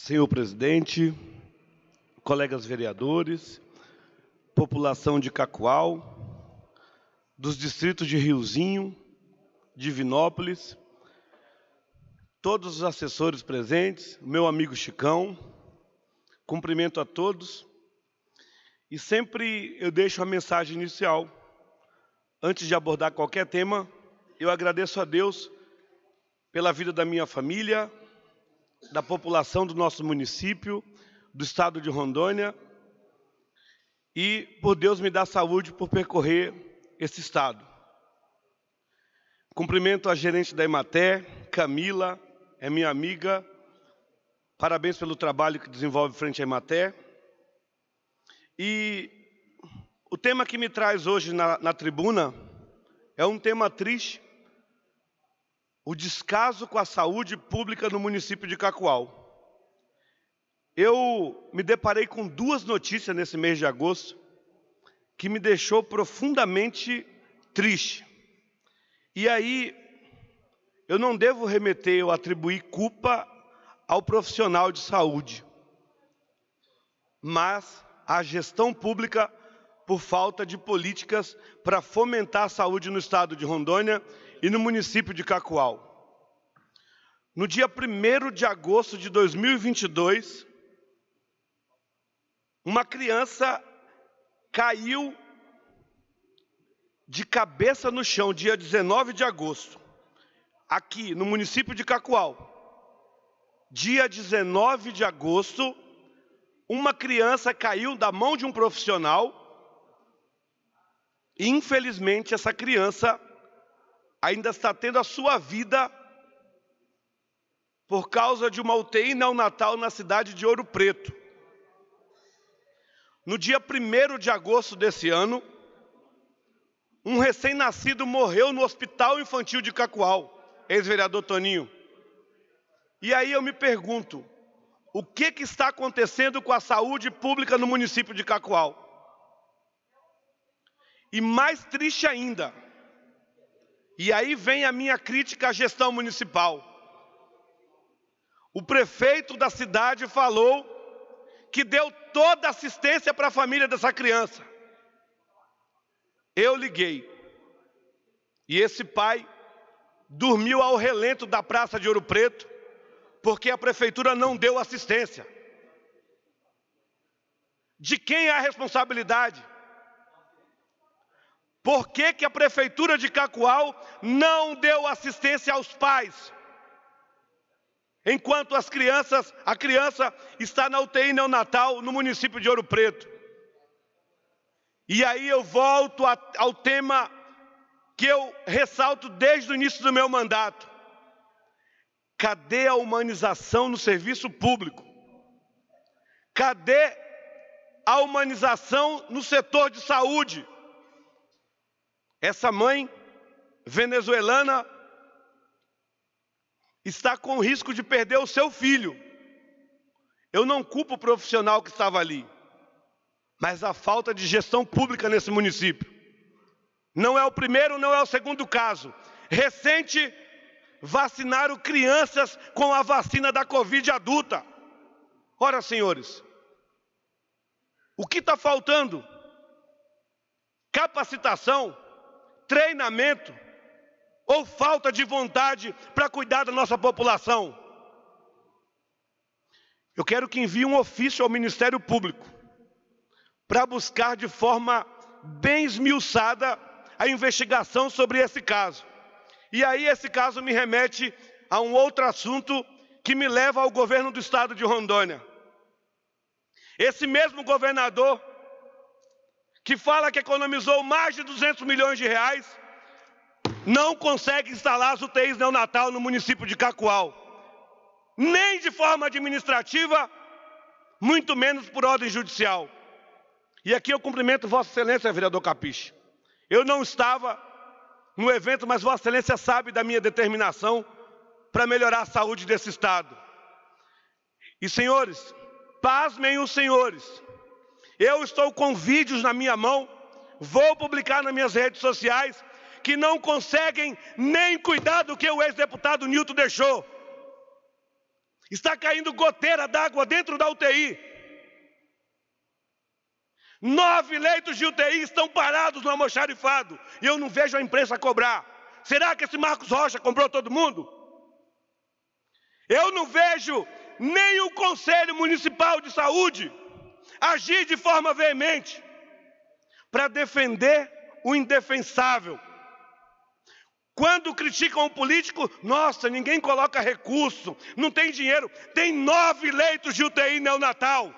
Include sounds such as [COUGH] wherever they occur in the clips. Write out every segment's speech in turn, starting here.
Senhor presidente, colegas vereadores, população de Cacoal, dos distritos de Riozinho, Divinópolis, todos os assessores presentes, meu amigo Chicão, cumprimento a todos. E sempre eu deixo a mensagem inicial. Antes de abordar qualquer tema, eu agradeço a Deus pela vida da minha família, da população do nosso município, do estado de Rondônia, e por Deus me dá saúde por percorrer esse estado. Cumprimento a gerente da Imaté, Camila, é minha amiga. Parabéns pelo trabalho que desenvolve frente à Imaté. E o tema que me traz hoje na, na tribuna é um tema triste, o descaso com a saúde pública no município de Cacoal. Eu me deparei com duas notícias nesse mês de agosto que me deixou profundamente triste. E aí eu não devo remeter ou atribuir culpa ao profissional de saúde, mas à gestão pública por falta de políticas para fomentar a saúde no estado de Rondônia e no município de Cacoal. No dia 1 de agosto de 2022, uma criança caiu de cabeça no chão, dia 19 de agosto, aqui no município de Cacoal. Dia 19 de agosto, uma criança caiu da mão de um profissional e, infelizmente, essa criança ainda está tendo a sua vida por causa de uma UTI neonatal na cidade de Ouro Preto. No dia 1 de agosto desse ano, um recém-nascido morreu no Hospital Infantil de Cacoal, ex-vereador Toninho. E aí eu me pergunto, o que, que está acontecendo com a saúde pública no município de Cacoal? E mais triste ainda, e aí vem a minha crítica à gestão municipal. O prefeito da cidade falou que deu toda assistência para a família dessa criança. Eu liguei. E esse pai dormiu ao relento da Praça de Ouro Preto, porque a prefeitura não deu assistência. De quem é a responsabilidade? Por que, que a prefeitura de Cacoal não deu assistência aos pais? Enquanto as crianças, a criança está na UTI neonatal no município de Ouro Preto. E aí eu volto a, ao tema que eu ressalto desde o início do meu mandato. Cadê a humanização no serviço público? Cadê a humanização no setor de saúde? Essa mãe venezuelana está com risco de perder o seu filho. Eu não culpo o profissional que estava ali, mas a falta de gestão pública nesse município. Não é o primeiro, não é o segundo caso. Recente, vacinaram crianças com a vacina da Covid adulta. Ora, senhores, o que está faltando? Capacitação treinamento ou falta de vontade para cuidar da nossa população. Eu quero que envie um ofício ao Ministério Público para buscar de forma bem esmiuçada a investigação sobre esse caso. E aí esse caso me remete a um outro assunto que me leva ao governo do estado de Rondônia. Esse mesmo governador que fala que economizou mais de 200 milhões de reais, não consegue instalar as UTIs neonatal no município de Cacoal, nem de forma administrativa, muito menos por ordem judicial. E aqui eu cumprimento Vossa Excelência, vereador Capiche. Eu não estava no evento, mas Vossa Excelência sabe da minha determinação para melhorar a saúde desse Estado. E senhores, pasmem os senhores, eu estou com vídeos na minha mão, vou publicar nas minhas redes sociais, que não conseguem nem cuidar do que o ex-deputado Nilton deixou. Está caindo goteira d'água dentro da UTI. Nove leitos de UTI estão parados no almoxarifado e eu não vejo a imprensa cobrar. Será que esse Marcos Rocha comprou todo mundo? Eu não vejo nem o Conselho Municipal de Saúde agir de forma veemente para defender o indefensável. Quando criticam um político, nossa, ninguém coloca recurso, não tem dinheiro. Tem nove leitos de UTI neonatal,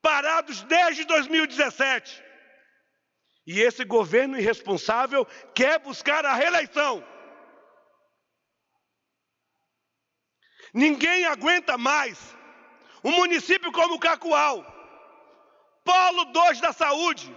parados desde 2017. E esse governo irresponsável quer buscar a reeleição. Ninguém aguenta mais um município como Cacoal, polo 2 da saúde,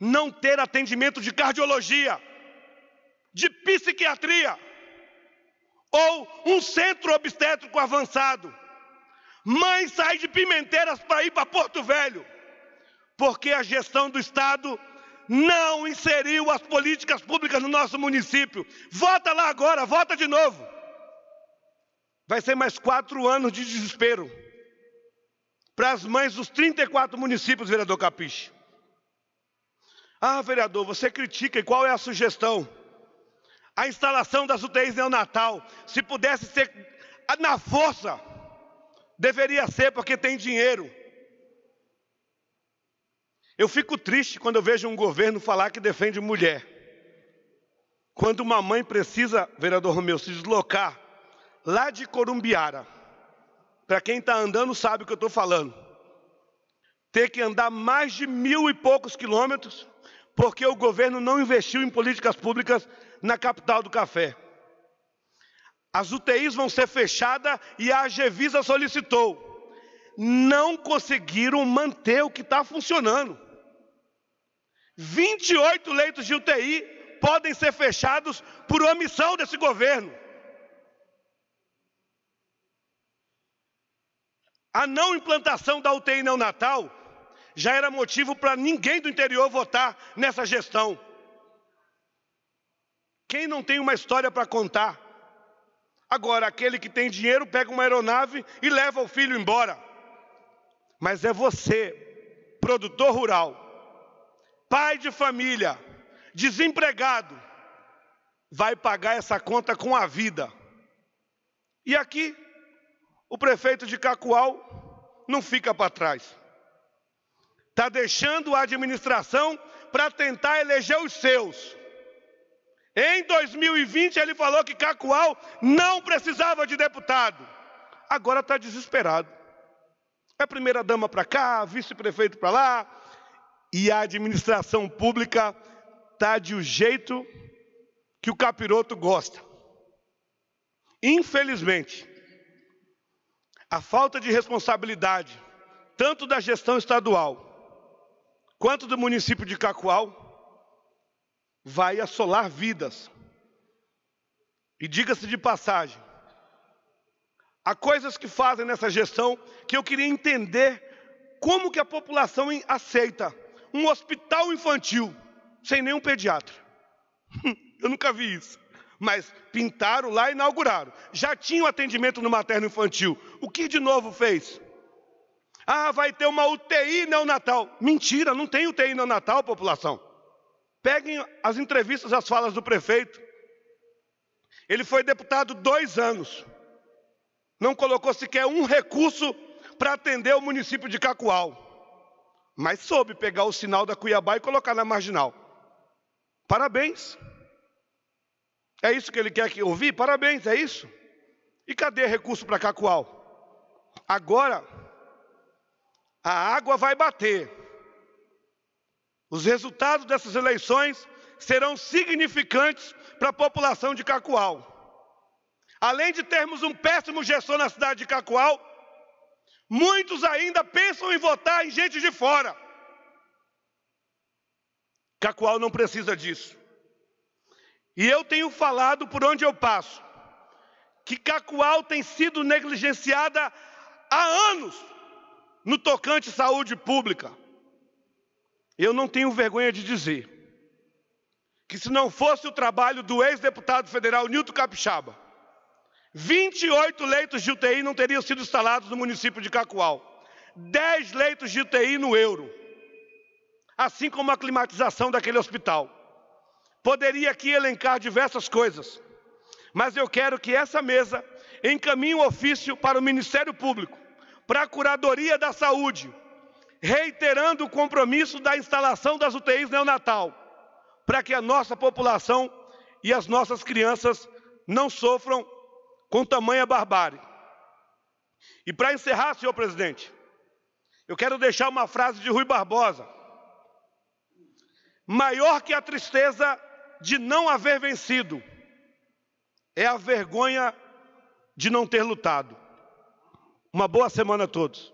não ter atendimento de cardiologia, de psiquiatria, ou um centro obstétrico avançado. Mãe sai de Pimenteiras para ir para Porto Velho, porque a gestão do Estado não inseriu as políticas públicas no nosso município. Vota lá agora, vota de novo. Vai ser mais quatro anos de desespero para as mães dos 34 municípios, vereador Capiche. Ah, vereador, você critica e qual é a sugestão? A instalação das UTIs neonatal, se pudesse ser ah, na força, deveria ser porque tem dinheiro. Eu fico triste quando eu vejo um governo falar que defende mulher. Quando uma mãe precisa, vereador Romeu, se deslocar lá de Corumbiara, para quem está andando sabe o que eu estou falando. Ter que andar mais de mil e poucos quilômetros, porque o governo não investiu em políticas públicas na capital do café. As UTIs vão ser fechadas e a Gevisa solicitou. Não conseguiram manter o que está funcionando. 28 leitos de UTI podem ser fechados por omissão desse governo. A não implantação da UTI neonatal já era motivo para ninguém do interior votar nessa gestão. Quem não tem uma história para contar? Agora, aquele que tem dinheiro pega uma aeronave e leva o filho embora. Mas é você, produtor rural, pai de família, desempregado, vai pagar essa conta com a vida. E aqui, o prefeito de Cacoal não fica para trás. Está deixando a administração para tentar eleger os seus. Em 2020 ele falou que Cacoal não precisava de deputado. Agora está desesperado. É primeira dama para cá, vice-prefeito para lá. E a administração pública está de um jeito que o capiroto gosta. Infelizmente, a falta de responsabilidade, tanto da gestão estadual quanto do município de Cacoal, vai assolar vidas. E diga-se de passagem, há coisas que fazem nessa gestão que eu queria entender como que a população aceita um hospital infantil sem nenhum pediatra. [LAUGHS] Eu nunca vi isso mas pintaram lá e inauguraram. Já tinha o um atendimento no materno infantil. O que de novo fez? Ah, vai ter uma UTI neonatal. Mentira, não tem UTI neonatal, população. Peguem as entrevistas, as falas do prefeito. Ele foi deputado dois anos. Não colocou sequer um recurso para atender o município de Cacoal. Mas soube pegar o sinal da Cuiabá e colocar na marginal. Parabéns. É isso que ele quer que ouvir? Parabéns, é isso? E cadê recurso para Cacual? Agora, a água vai bater. Os resultados dessas eleições serão significantes para a população de Cacual. Além de termos um péssimo gestor na cidade de Cacual, muitos ainda pensam em votar em gente de fora. Cacual não precisa disso. E eu tenho falado por onde eu passo que Cacoal tem sido negligenciada há anos no tocante à saúde pública. Eu não tenho vergonha de dizer que se não fosse o trabalho do ex-deputado federal Nilton Capixaba, 28 leitos de UTI não teriam sido instalados no município de Cacoal. 10 leitos de UTI no euro. Assim como a climatização daquele hospital. Poderia aqui elencar diversas coisas, mas eu quero que essa mesa encaminhe um ofício para o Ministério Público, para a Curadoria da Saúde, reiterando o compromisso da instalação das UTIs neonatal, para que a nossa população e as nossas crianças não sofram com tamanha barbárie. E para encerrar, senhor presidente, eu quero deixar uma frase de Rui Barbosa. Maior que a tristeza de não haver vencido, é a vergonha de não ter lutado. Uma boa semana a todos.